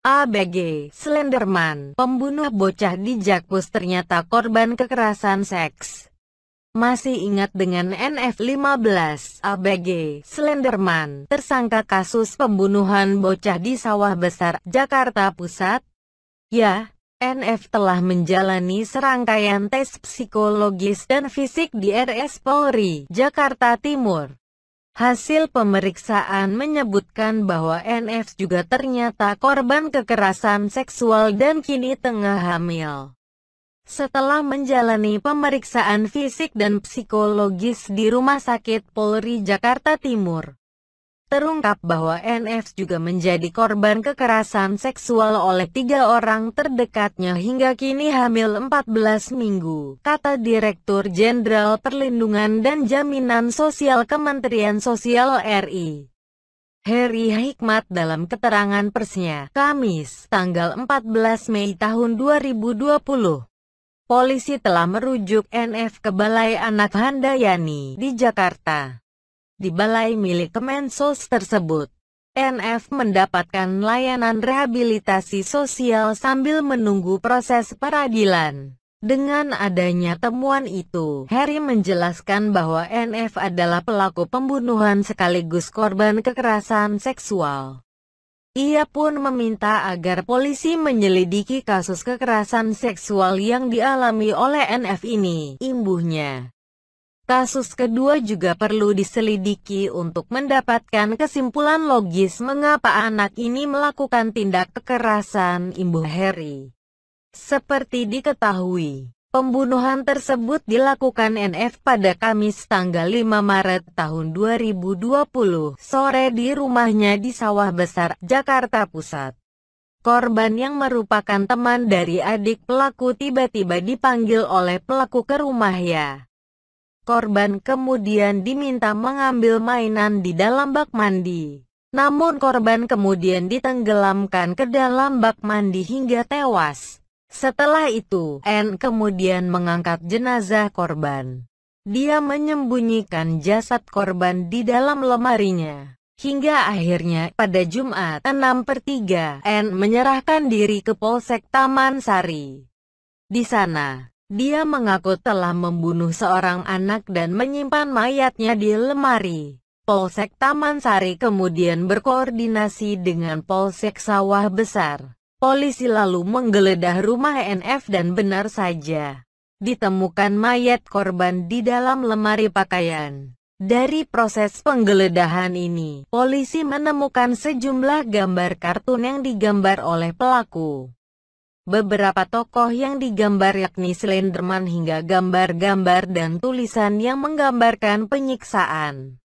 ABG, Slenderman, pembunuh bocah di Jakpus ternyata korban kekerasan seks. Masih ingat dengan NF15, ABG, Slenderman, tersangka kasus pembunuhan bocah di Sawah Besar, Jakarta Pusat? Ya, NF telah menjalani serangkaian tes psikologis dan fisik di RS Polri, Jakarta Timur. Hasil pemeriksaan menyebutkan bahwa NF juga ternyata korban kekerasan seksual dan kini tengah hamil. Setelah menjalani pemeriksaan fisik dan psikologis di Rumah Sakit Polri Jakarta Timur, terungkap bahwa NF juga menjadi korban kekerasan seksual oleh tiga orang terdekatnya hingga kini hamil 14 minggu, kata Direktur Jenderal Perlindungan dan Jaminan Sosial Kementerian Sosial RI. Heri Hikmat dalam keterangan persnya, Kamis, tanggal 14 Mei tahun 2020. Polisi telah merujuk NF ke Balai Anak Handayani di Jakarta di balai milik Kemensos tersebut. NF mendapatkan layanan rehabilitasi sosial sambil menunggu proses peradilan. Dengan adanya temuan itu, Harry menjelaskan bahwa NF adalah pelaku pembunuhan sekaligus korban kekerasan seksual. Ia pun meminta agar polisi menyelidiki kasus kekerasan seksual yang dialami oleh NF ini, imbuhnya. Kasus kedua juga perlu diselidiki untuk mendapatkan kesimpulan logis mengapa anak ini melakukan tindak kekerasan Ibu Harry. Seperti diketahui, pembunuhan tersebut dilakukan NF pada Kamis tanggal 5 Maret tahun 2020 sore di rumahnya di Sawah Besar, Jakarta Pusat. Korban yang merupakan teman dari adik pelaku tiba-tiba dipanggil oleh pelaku ke rumahnya. Korban kemudian diminta mengambil mainan di dalam bak mandi. Namun korban kemudian ditenggelamkan ke dalam bak mandi hingga tewas. Setelah itu, N kemudian mengangkat jenazah korban. Dia menyembunyikan jasad korban di dalam lemarinya. Hingga akhirnya, pada Jumat 6 per 3, N menyerahkan diri ke Polsek Taman Sari. Di sana, dia mengaku telah membunuh seorang anak dan menyimpan mayatnya di lemari. Polsek Taman Sari kemudian berkoordinasi dengan Polsek Sawah Besar. Polisi lalu menggeledah rumah NF dan benar saja. Ditemukan mayat korban di dalam lemari pakaian. Dari proses penggeledahan ini, polisi menemukan sejumlah gambar kartun yang digambar oleh pelaku beberapa tokoh yang digambar yakni Slenderman hingga gambar-gambar dan tulisan yang menggambarkan penyiksaan.